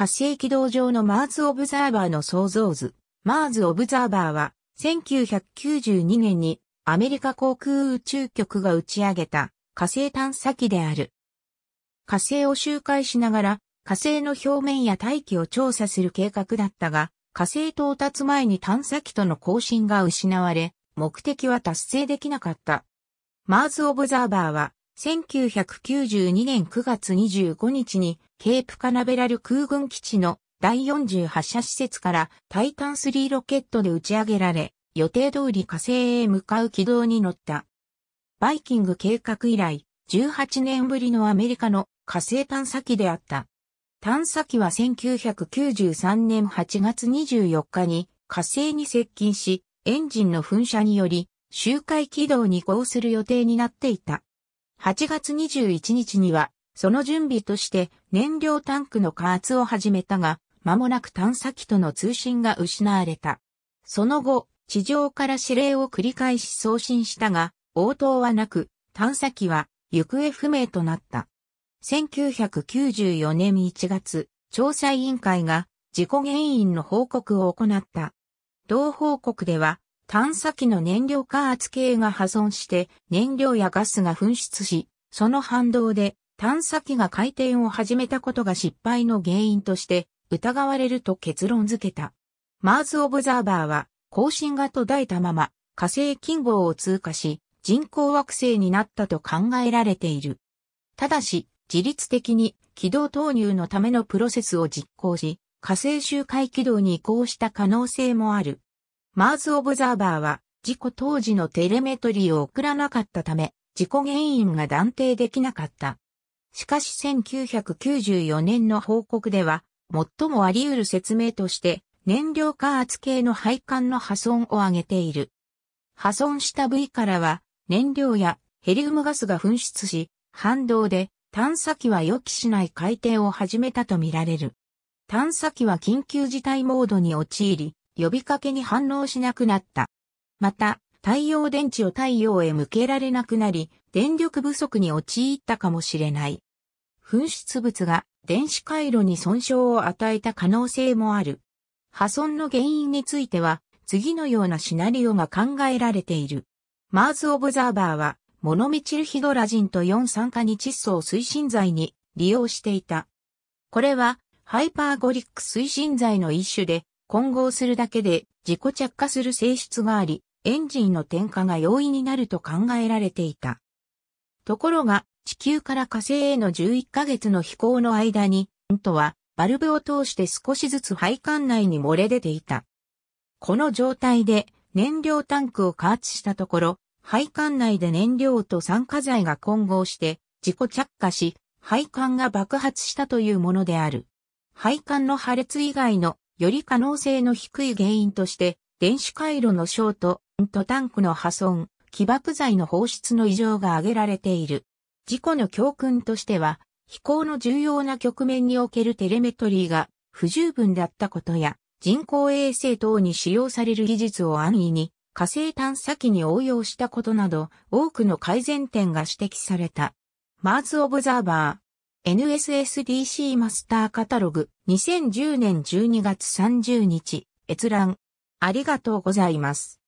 火星軌道上のマーズ・オブザーバーの創造図。マーズ・オブザーバーは、1992年にアメリカ航空宇宙局が打ち上げた火星探査機である。火星を周回しながら火星の表面や大気を調査する計画だったが、火星到達前に探査機との交信が失われ、目的は達成できなかった。マーズ・オブザーバーは1992年9月25日にケープカナベラル空軍基地の第40発射施設からタイタン3ロケットで打ち上げられ、予定通り火星へ向かう軌道に乗った。バイキング計画以来、18年ぶりのアメリカの火星探査機であった。探査機は1993年8月24日に火星に接近し、エンジンの噴射により周回軌道に移行する予定になっていた。8月21日には、その準備として燃料タンクの加圧を始めたが、間もなく探査機との通信が失われた。その後、地上から指令を繰り返し送信したが、応答はなく、探査機は行方不明となった。1994年1月、調査委員会が事故原因の報告を行った。同報告では、探査機の燃料加圧系が破損して燃料やガスが噴出し、その反動で探査機が回転を始めたことが失敗の原因として疑われると結論付けた。マーズ・オブザーバーは更新が途絶えたまま火星近号を通過し人工惑星になったと考えられている。ただし自律的に軌道投入のためのプロセスを実行し火星周回軌道に移行した可能性もある。マーズ・オブザーバーは、事故当時のテレメトリーを送らなかったため、事故原因が断定できなかった。しかし1994年の報告では、最もあり得る説明として、燃料加圧系の配管の破損を挙げている。破損した部位からは、燃料やヘリウムガスが噴出し、反動で探査機は予期しない回転を始めたとみられる。探査機は緊急事態モードに陥り、呼びかけに反応しなくなった。また、太陽電池を太陽へ向けられなくなり、電力不足に陥ったかもしれない。噴出物が電子回路に損傷を与えた可能性もある。破損の原因については、次のようなシナリオが考えられている。マーズ・オブザーバーは、モノミチルヒドラジンと4酸化に窒素を推進剤に利用していた。これは、ハイパーゴリック推進剤の一種で、混合するだけで自己着火する性質があり、エンジンの点火が容易になると考えられていた。ところが、地球から火星への11ヶ月の飛行の間に、ントはバルブを通して少しずつ配管内に漏れ出ていた。この状態で燃料タンクを加圧したところ、配管内で燃料と酸化剤が混合して自己着火し、配管が爆発したというものである。配管の破裂以外のより可能性の低い原因として、電子回路のショート、とタンクの破損、起爆剤の放出の異常が挙げられている。事故の教訓としては、飛行の重要な局面におけるテレメトリーが不十分だったことや、人工衛星等に使用される技術を安易に火星探査機に応用したことなど、多くの改善点が指摘された。マーズ・オブザーバー。NSSDC マスターカタログ2010年12月30日閲覧ありがとうございます。